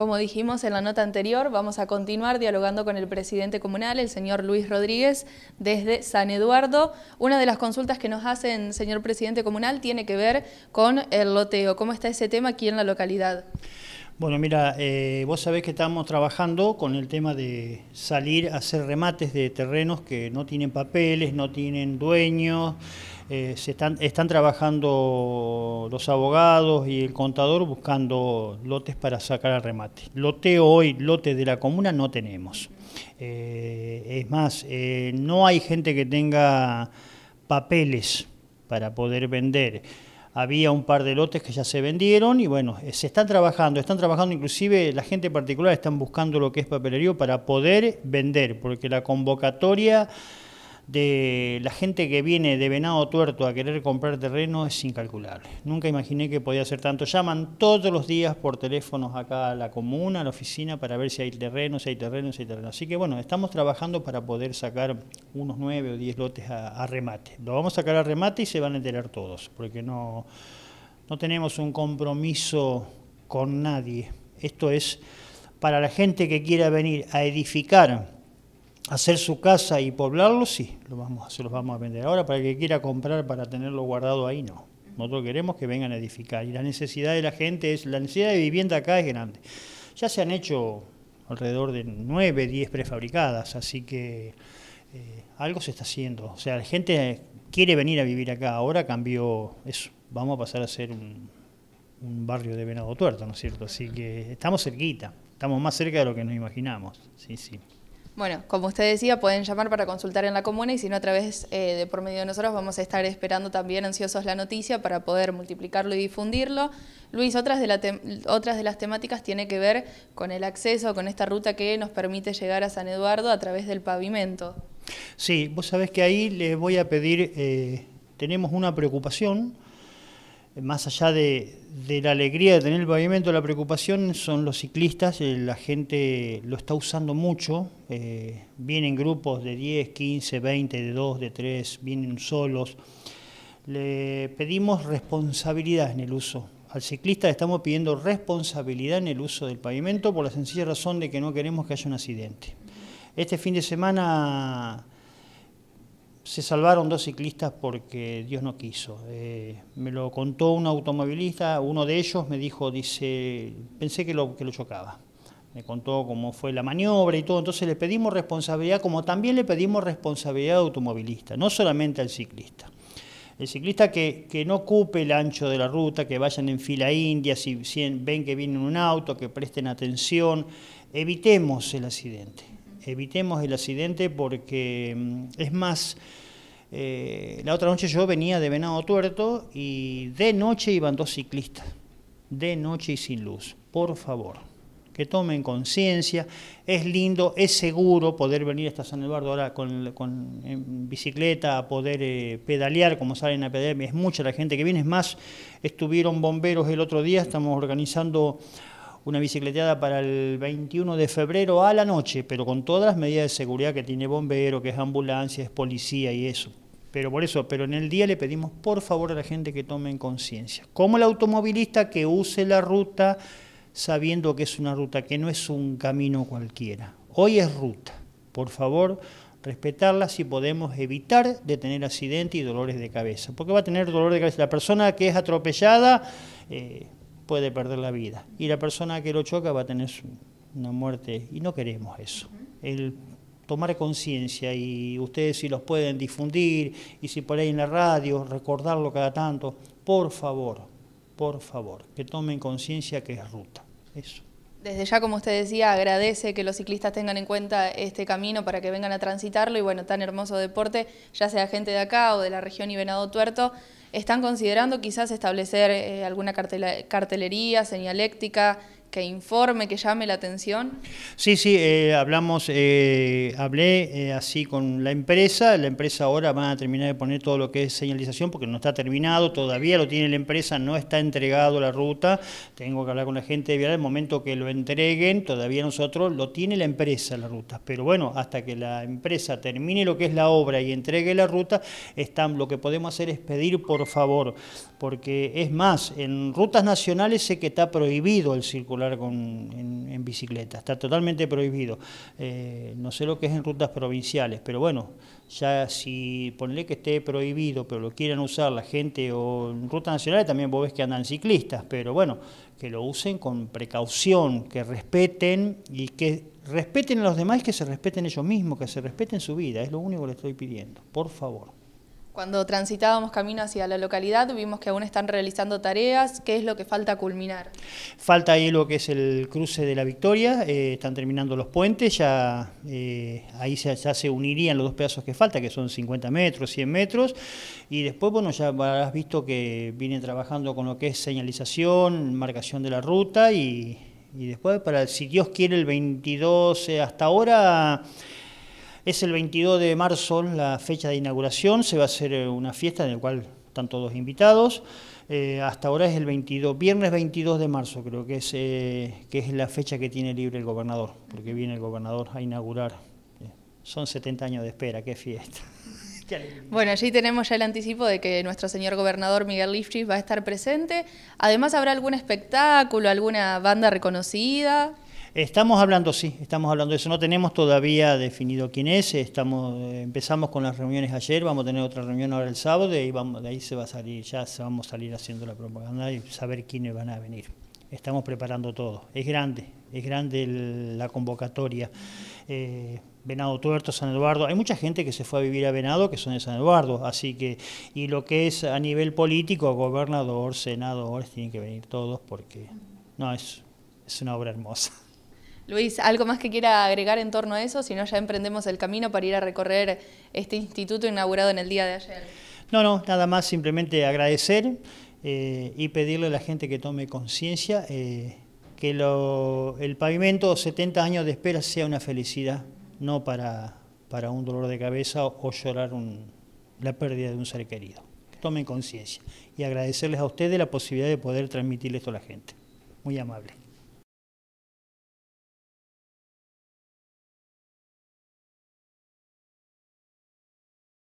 Como dijimos en la nota anterior, vamos a continuar dialogando con el presidente comunal, el señor Luis Rodríguez, desde San Eduardo. Una de las consultas que nos hacen, señor presidente comunal, tiene que ver con el loteo. ¿Cómo está ese tema aquí en la localidad? Bueno, mira, eh, vos sabés que estamos trabajando con el tema de salir a hacer remates de terrenos que no tienen papeles, no tienen dueños, eh, se están, están trabajando los abogados y el contador buscando lotes para sacar al remate. Lote hoy, lote de la comuna no tenemos. Eh, es más, eh, no hay gente que tenga papeles para poder vender. Había un par de lotes que ya se vendieron y bueno, se están trabajando, están trabajando inclusive la gente particular, están buscando lo que es papelerío para poder vender, porque la convocatoria de la gente que viene de Venado Tuerto a querer comprar terreno es incalculable. Nunca imaginé que podía ser tanto. Llaman todos los días por teléfonos acá a la comuna, a la oficina, para ver si hay terreno, si hay terreno, si hay terreno. Así que bueno, estamos trabajando para poder sacar unos nueve o diez lotes a, remate. Lo vamos a sacar a remate y se van a enterar todos, porque no, no tenemos un compromiso con nadie. Esto es para la gente que quiera venir a edificar hacer su casa y poblarlo, sí, lo vamos, se los vamos a vender. Ahora, para el que quiera comprar, para tenerlo guardado ahí, no. Nosotros queremos que vengan a edificar. Y la necesidad de la gente es, la necesidad de vivienda acá es grande. Ya se han hecho alrededor de 9, 10 prefabricadas, así que eh, algo se está haciendo. O sea, la gente quiere venir a vivir acá. Ahora cambió eso. Vamos a pasar a ser un, un barrio de Venado Tuerto, ¿no es cierto? Así que estamos cerquita, estamos más cerca de lo que nos imaginamos. Sí, sí. Bueno, como usted decía, pueden llamar para consultar en la comuna y si no a través eh, de por medio de nosotros vamos a estar esperando también ansiosos la noticia para poder multiplicarlo y difundirlo. Luis, otras de, otras de las temáticas tiene que ver con el acceso, con esta ruta que nos permite llegar a San Eduardo a través del pavimento. Sí, vos sabés que ahí les voy a pedir, eh, tenemos una preocupación más allá de, la alegría de tener el pavimento, la preocupación son los ciclistas, eh, la gente lo está usando mucho, eh, vienen grupos de 10, 15, 20, de 2, de 3, vienen solos. Le pedimos responsabilidad en el uso. Al ciclista le estamos pidiendo responsabilidad en el uso del pavimento por la sencilla razón de que no queremos que haya un accidente. Este fin de semana se salvaron dos ciclistas porque Dios no quiso. Eh, me lo contó un automovilista, uno de ellos me dijo, dice, pensé que lo, que lo chocaba. Me contó cómo fue la maniobra y todo, entonces le pedimos responsabilidad, como también le pedimos responsabilidad al automovilista, no solamente al ciclista. El ciclista que, no ocupe el ancho de la ruta, que vayan en fila india, si, si ven que viene un auto, que presten atención, evitemos el accidente evitemos el accidente porque mm, es más... Eh, la otra noche yo venía de Venado Tuerto y de noche iban dos ciclistas, de noche y sin luz. Por favor, que tomen conciencia, es lindo, es seguro poder venir hasta San Eduardo ahora con, bicicleta, a poder eh, pedalear como salen a pedalear, es mucha la gente que viene, es más, estuvieron bomberos el otro día, estamos organizando una bicicleteada para el 21 de febrero a la noche, pero con todas las medidas de seguridad que tiene bombero, que es ambulancia, es policía y eso. Pero por eso, pero en el día le pedimos por favor a la gente que tome conciencia. Como el automovilista que use la ruta sabiendo que es una ruta, que no es un camino cualquiera. Hoy es ruta. Por favor, respetarla si podemos evitar de tener accidentes y dolores de cabeza. Porque va a tener dolor de cabeza. La persona que es atropellada... Eh, puede perder la vida. Y la persona que lo choca va a tener una muerte. Y no queremos eso. El tomar conciencia y ustedes si los pueden difundir y si por ahí en la radio, recordarlo cada tanto, por favor, por favor, que tomen conciencia que es ruta. Eso. Desde ya, como usted decía, agradece que los ciclistas tengan en cuenta este camino para que vengan a transitarlo y bueno, tan hermoso deporte, ya sea gente de acá o de la región y Venado Tuerto. ¿Están considerando quizás establecer eh, alguna cartelería, señaléctica que informe, que llame la atención? Sí, sí, eh, hablamos, eh, hablé eh, así con la empresa, la empresa ahora va a terminar de poner todo lo que es señalización porque no está terminado, todavía lo tiene la empresa, no está entregado la ruta, tengo que hablar con la gente de Vial, el momento que lo entreguen, todavía nosotros, lo tiene la empresa la ruta, pero bueno, hasta que la empresa termine lo que es la obra y entregue la ruta, están, lo que podemos hacer es pedir por favor, porque es más, en rutas nacionales sé que está prohibido el circular con, en, bicicleta. Está totalmente prohibido. Eh, no sé lo que es en rutas provinciales, pero bueno, ya si ponle que esté prohibido, pero lo quieran usar la gente o en rutas nacionales también vos ves que andan ciclistas, pero bueno, que lo usen con precaución, que respeten y que respeten a los demás, que se respeten ellos mismos, que se respeten su vida. Es lo único que le estoy pidiendo, por favor. Cuando transitábamos camino hacia la localidad vimos que aún están realizando tareas. ¿Qué es lo que falta culminar? Falta ahí lo que es el cruce de la Victoria. Eh, están terminando los puentes. Ya eh, ahí se, ya se unirían los dos pedazos que falta, que son 50 metros, 100 metros. Y después, bueno, ya habrás visto que vienen trabajando con lo que es señalización, marcación de la ruta y, después, para si Dios quiere, el 22 eh, hasta ahora es el 22 de marzo la fecha de inauguración, se va a hacer eh, una fiesta en la cual están todos invitados. Eh, hasta ahora es el 22, viernes 22 de marzo creo que es, eh, que es la fecha que tiene libre el gobernador, porque viene el gobernador a inaugurar. Son 70 años de espera, qué fiesta. Bueno, allí tenemos ya el anticipo de que nuestro señor gobernador Miguel Lifchitz va a estar presente. Además, ¿habrá algún espectáculo, alguna banda reconocida? Estamos hablando, sí, estamos hablando de eso. No tenemos todavía definido quién es. Estamos, eh, empezamos con las reuniones ayer, vamos a tener otra reunión ahora el sábado y vamos, de ahí se va a salir, ya se vamos a salir haciendo la propaganda y saber quiénes van a venir. Estamos preparando todo. Es grande, es grande la convocatoria. Eh, Venado Tuerto, San Eduardo. Hay mucha gente que se fue a vivir a Venado que son de San Eduardo, así que, y lo que es a nivel político, gobernador, senadores, tienen que venir todos porque no es, es una obra hermosa. Luis, ¿algo más que quiera agregar en torno a eso? Si no, ya emprendemos el camino para ir a recorrer este instituto inaugurado en el día de ayer. No, no, nada más simplemente agradecer eh, y pedirle a la gente que tome conciencia eh, que el pavimento 70 años de espera sea una felicidad, no para, un dolor de cabeza o, llorar la pérdida de un ser querido. tomen conciencia y agradecerles a ustedes la posibilidad de poder transmitirle esto a la gente. Muy amable.